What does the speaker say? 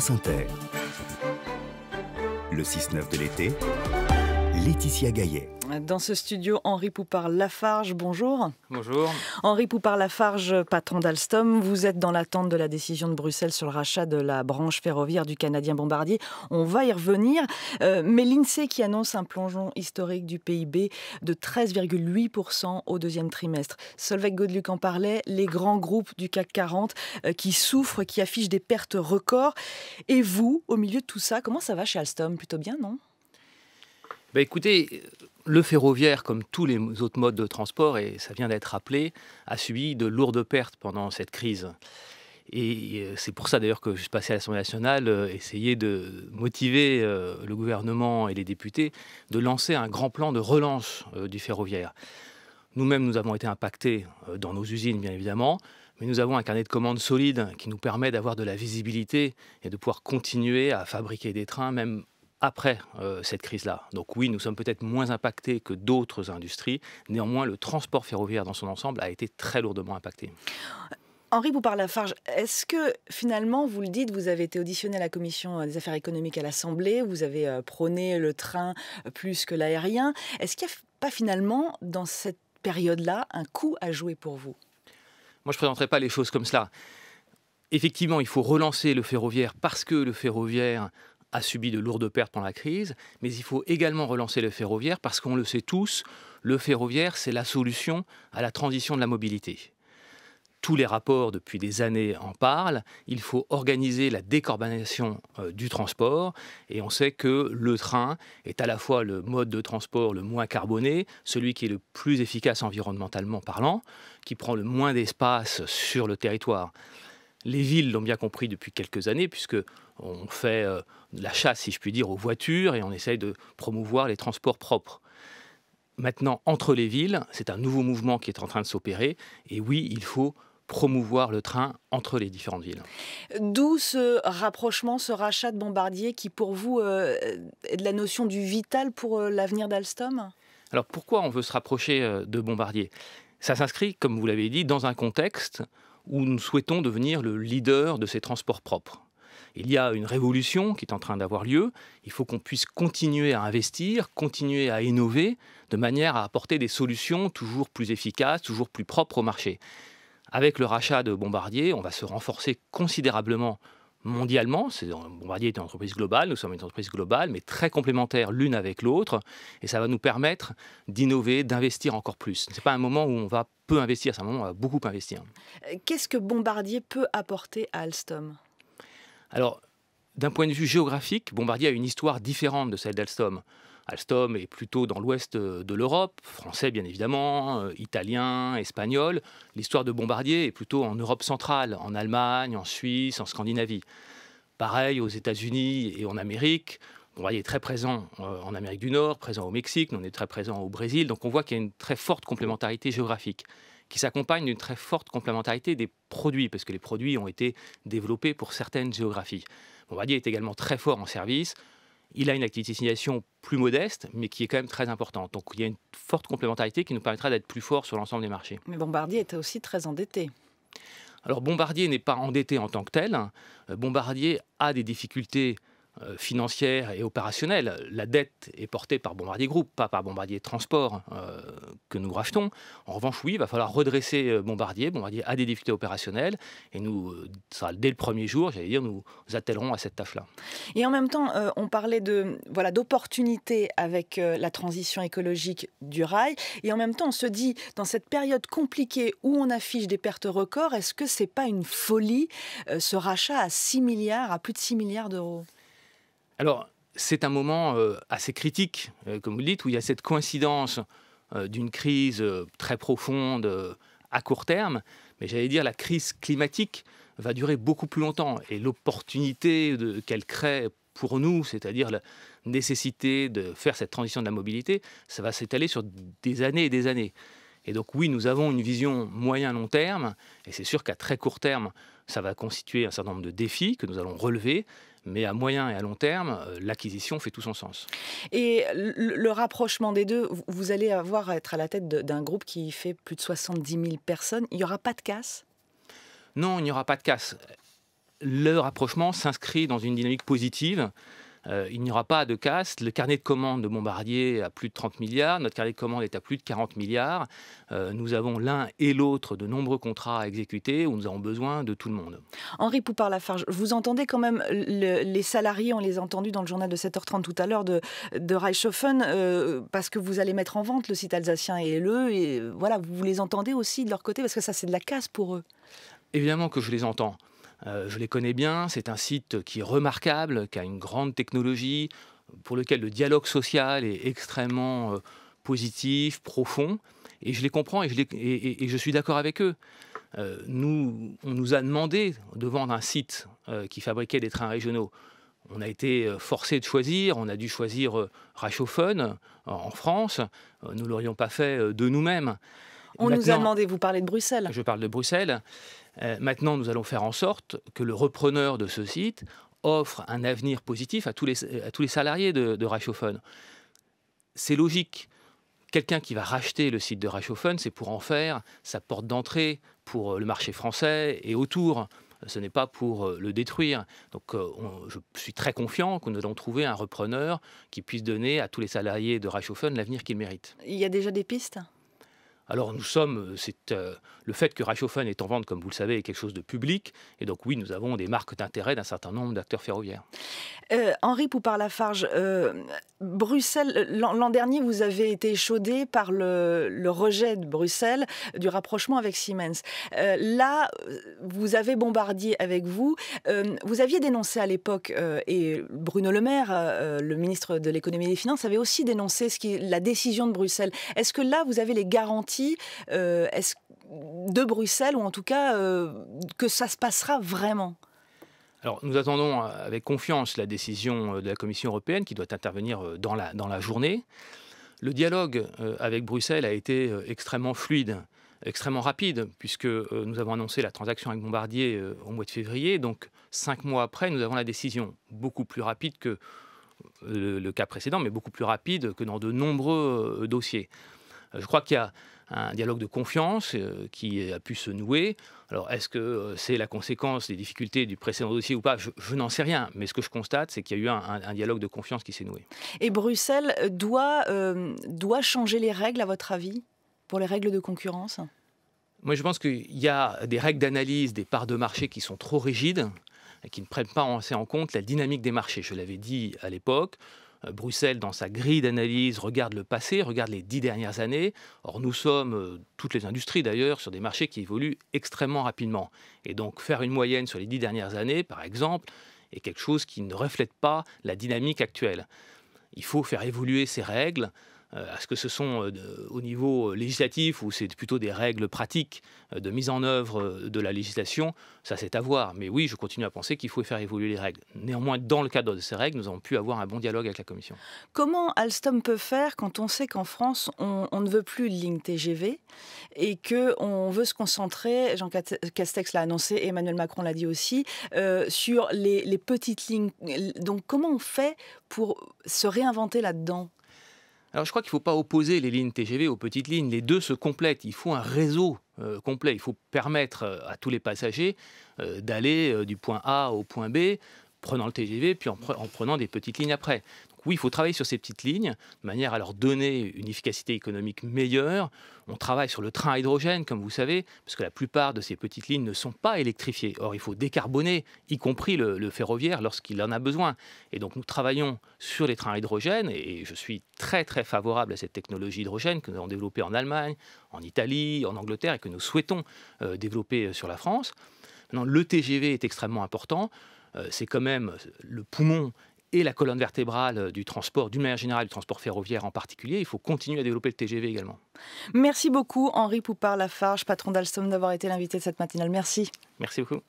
France Le 6-9 de l'été, Laetitia Gaillet. Dans ce studio, Henri Poupard-Lafarge, bonjour. Bonjour. Henri Poupard-Lafarge, patron d'Alstom, vous êtes dans l'attente de la décision de Bruxelles sur le rachat de la branche ferroviaire du Canadien Bombardier. On va y revenir. Euh, mais l'INSEE qui annonce un plongeon historique du PIB de 13,8% au deuxième trimestre. Solveig Godeluc en parlait, les grands groupes du CAC 40 euh, qui souffrent, qui affichent des pertes records. Et vous, au milieu de tout ça, comment ça va chez Alstom Plutôt bien, non bah, écoutez, le ferroviaire, comme tous les autres modes de transport, et ça vient d'être rappelé, a subi de lourdes pertes pendant cette crise. Et euh, c'est pour ça d'ailleurs que je suis passé à l'Assemblée nationale, euh, essayer de motiver euh, le gouvernement et les députés de lancer un grand plan de relance du ferroviaire. Nous-mêmes, nous avons été impactés dans nos usines, bien évidemment, mais nous avons un carnet de commandes solide qui nous permet d'avoir de la visibilité et de pouvoir continuer à fabriquer des trains, même après euh, cette crise-là. Donc oui, nous sommes peut-être moins impactés que d'autres industries. Néanmoins, le transport ferroviaire dans son ensemble a été très lourdement impacté. Henri Boupard-Lafarge, est-ce que finalement, vous le dites, vous avez été auditionné à la commission euh, des affaires économiques à l'Assemblée, vous avez euh, prôné le train plus que l'aérien. Est-ce qu'il n'y a pas finalement, dans cette période-là, un coup à jouer pour vous Moi, je ne présenterai pas les choses comme cela. Effectivement, il faut relancer le ferroviaire parce que le ferroviaire a subi de lourdes pertes pendant la crise, mais il faut également relancer le ferroviaire parce qu'on le sait tous, le ferroviaire, c'est la solution à la transition de la mobilité. Tous les rapports depuis des années en parlent. Il faut organiser la décarbonation euh, du transport. Et on sait que le train est à la fois le mode de transport le moins carboné, celui qui est le plus efficace environnementalement parlant, qui prend le moins d'espace sur le territoire. Les villes l'ont bien compris depuis quelques années, puisque on fait euh, la chasse, si je puis dire, aux voitures et on essaye de promouvoir les transports propres. Maintenant, entre les villes, c'est un nouveau mouvement qui est en train de s'opérer. Et oui, il faut promouvoir le train entre les différentes villes. D'où ce rapprochement, ce rachat de Bombardier qui, pour vous, euh, est de la notion du vital pour euh, l'avenir d'Alstom Alors pourquoi on veut se rapprocher de Bombardier Ça s'inscrit, comme vous l'avez dit, dans un contexte où nous souhaitons devenir le leader de ces transports propres. Il y a une révolution qui est en train d'avoir lieu. Il faut qu'on puisse continuer à investir, continuer à innover, de manière à apporter des solutions toujours plus efficaces, toujours plus propres au marché. Avec le rachat de Bombardier, on va se renforcer considérablement mondialement. C'est, Bombardier est une entreprise globale, nous sommes une entreprise globale, mais très complémentaire l'une avec l'autre. Et ça va nous permettre d'innover, d'investir encore plus. Ce n'est pas un moment où on va peu investir, c'est un moment où on va beaucoup investir. Euh, qu'est-ce que Bombardier peut apporter à Alstom Alors, d'un point de vue géographique, Bombardier a une histoire différente de celle d'Alstom. Alstom est plutôt dans l'ouest euh, de l'Europe, français bien évidemment, euh, italien, espagnol. L'histoire de Bombardier est plutôt en Europe centrale, en Allemagne, en Suisse, en Scandinavie. Pareil aux États-Unis et en Amérique. Bombardier est très présent euh, en Amérique du Nord, présent au Mexique, on est très présent au Brésil. Donc on voit qu'il y a une très forte complémentarité géographique qui s'accompagne d'une très forte complémentarité des produits, parce que les produits ont été développés pour certaines géographies. Bombardier est également très fort en service il a une activité de signalisation plus modeste, mais qui est quand même très importante. Donc il y a une forte complémentarité qui nous permettra d'être plus fort sur l'ensemble des marchés. Mais Bombardier était aussi très endetté. Alors Bombardier n'est pas endetté en tant que tel. Euh, Bombardier a des difficultés euh, financière et opérationnelle. La dette est portée par Bombardier Group, pas par Bombardier Transport euh, que nous rachetons. En revanche, oui, il va falloir redresser euh, Bombardier. Bombardier a des difficultés opérationnelles et nous, ça, dès le premier jour, j'allais dire, nous attellerons à cette tâche-là. Et en même temps, on parlait de voilà d'opportunités avec la transition écologique du rail. Et en même temps, on se dit, dans cette période compliquée où on affiche des pertes records, est-ce que c'est pas une folie ce rachat à 6 milliards, à plus de 6 milliards d'euros alors, c'est un moment euh, assez critique, euh, comme vous le dites, où il y a cette coïncidence euh, d'une crise très profonde à court terme, mais j'allais dire la crise climatique va durer beaucoup plus longtemps et l'opportunité qu'elle crée pour nous, c'est-à-dire la nécessité de faire cette transition de la mobilité, ça va s'étaler sur des années et des années. Et donc oui, nous avons une vision moyen-long terme, et c'est sûr qu'à très court terme, ça va constituer un certain nombre de défis que nous allons relever, mais à moyen et à long terme, euh, l'acquisition fait tout son sens. Et le rapprochement des deux, vous allez avoir à être à la tête d'un groupe qui fait plus de 70 000 personnes. Il n'y aura pas de casse Non, il n'y aura pas de casse. Le rapprochement s'inscrit dans une dynamique positive euh, il n'y aura pas de casse. Le carnet de commande de Bombardier a plus de 30 milliards. Notre carnet de commande est à plus de 40 milliards. Euh, nous avons l'un et l'autre de nombreux contrats à exécuter où nous avons besoin de tout le monde. Henri Poupard-Lafarge, vous entendez quand même les salariés, on les a entendus dans le journal de 7h30 tout à l'heure de, Reichshofen, euh, parce que vous allez mettre en vente le site alsacien et LE. Et voilà, vous les entendez aussi de leur côté parce que ça, c'est de la casse pour eux. Évidemment que je les entends. Euh, je les connais bien, c'est un site qui est remarquable, qui a une grande technologie, pour lequel le dialogue social est extrêmement euh, positif, profond, et je les comprends et je, suis d'accord avec eux. Euh, nous, on nous a demandé de vendre un site qui fabriquait des trains régionaux. On a été forcé de choisir, on a dû choisir Rachophone en France, nous ne l'aurions pas fait de nous-mêmes. On nous a demandé, vous parler de Bruxelles. Je parle de Bruxelles. Euh, maintenant, nous allons faire en sorte que le repreneur de ce site offre un avenir positif à tous les, salariés de, de C'est logique. Quelqu'un qui va racheter le site de Rachofen, c'est pour en faire sa porte d'entrée pour euh, le marché français et autour. Ce n'est pas pour euh, le détruire. Donc je suis très confiant que nous allons trouver un repreneur qui puisse donner à tous les salariés de Rachofen l'avenir qu'ils méritent. Il y a déjà des pistes alors nous sommes, euh, euh, le fait que Rachofen est en vente, comme vous le savez, est quelque chose de public, et donc oui, nous avons des marques d'intérêt d'un certain nombre d'acteurs ferroviaires. Euh, Henri Poupard-Lafarge, euh, Bruxelles, l'an dernier, vous avez été chaudé par le, rejet de Bruxelles du rapprochement avec Siemens. Euh, là, vous avez bombardé avec vous. vous aviez dénoncé à l'époque, et Bruno Le Maire, le ministre de l'économie et des finances, avait aussi dénoncé ce la décision de Bruxelles. Est-ce que là, vous avez les garanties de Bruxelles, ou en tout cas, que ça se passera vraiment nous attendons euh, avec confiance la décision euh, de la Commission européenne qui doit intervenir euh, dans la, dans la journée. Le dialogue avec Bruxelles a été extrêmement fluide, extrêmement rapide, puisque nous avons annoncé la transaction avec Bombardier au mois de février. Donc, cinq mois après, nous avons la décision, beaucoup plus rapide que le cas précédent, mais beaucoup plus rapide que dans de nombreux dossiers. Euh, je crois qu'il y a un dialogue de confiance euh, qui a pu se nouer. Alors, est-ce que euh, c'est la conséquence des difficultés du précédent dossier ou pas Je, n'en sais rien, mais ce que je constate, c'est qu'il y a eu un, dialogue de confiance qui s'est noué. Et Bruxelles doit, doit changer les règles, à votre avis, pour les règles de concurrence Moi, je pense qu'il y a des règles d'analyse des parts de marché qui sont trop rigides et qui ne prennent pas assez en compte la dynamique des marchés. Je l'avais dit à l'époque, euh, Bruxelles, dans sa grille d'analyse, regarde le passé, regarde les dix dernières années. Or, nous sommes, euh, toutes les industries d'ailleurs, sur des marchés qui évoluent extrêmement rapidement. Et donc, faire une moyenne sur les dix dernières années, par exemple, est quelque chose qui ne reflète pas la dynamique actuelle. Il faut faire évoluer ces règles. Est-ce euh, que ce sont euh, au niveau euh, législatif ou c'est plutôt des règles pratiques de mise en œuvre de la législation Ça, c'est à voir. Mais oui, je continue à penser qu'il faut faire évoluer les règles. Néanmoins, dans le cadre de ces règles, nous avons pu avoir un bon dialogue avec la Commission. Comment Alstom peut faire quand on sait qu'en France, on, ne veut plus de ligne TGV et qu'on veut se concentrer, Jean Castex l'a annoncé, Emmanuel Macron l'a dit aussi, sur les petites lignes. Donc comment on fait pour se réinventer là-dedans alors je crois qu'il ne faut pas opposer les lignes TGV aux petites lignes. Les deux se complètent. Il faut un réseau euh, complet. Il faut permettre euh, à tous les passagers euh, d'aller du point A au point B, prenant le TGV, puis en prenant des petites lignes après oui, il faut travailler sur ces petites lignes de manière à leur donner une efficacité économique meilleure. On travaille sur le train à hydrogène, comme vous savez, parce que la plupart de ces petites lignes ne sont pas électrifiées. Or, il faut décarboner, y compris le, ferroviaire, lorsqu'il en a besoin. Et donc, nous travaillons sur les trains à hydrogène, et je suis très, très favorable à cette technologie hydrogène que nous avons développée en Allemagne, en Italie, en Angleterre, et que nous souhaitons euh, développer euh, sur la France. Maintenant, le TGV est extrêmement important euh, c'est quand même le poumon et la colonne vertébrale euh, du transport, d'une manière générale, du transport ferroviaire en particulier. Il faut continuer à développer le TGV également. Merci beaucoup, Henri Poupard-Lafarge, patron d'Alstom, d'avoir été l'invité de cette matinale. Merci. Merci beaucoup.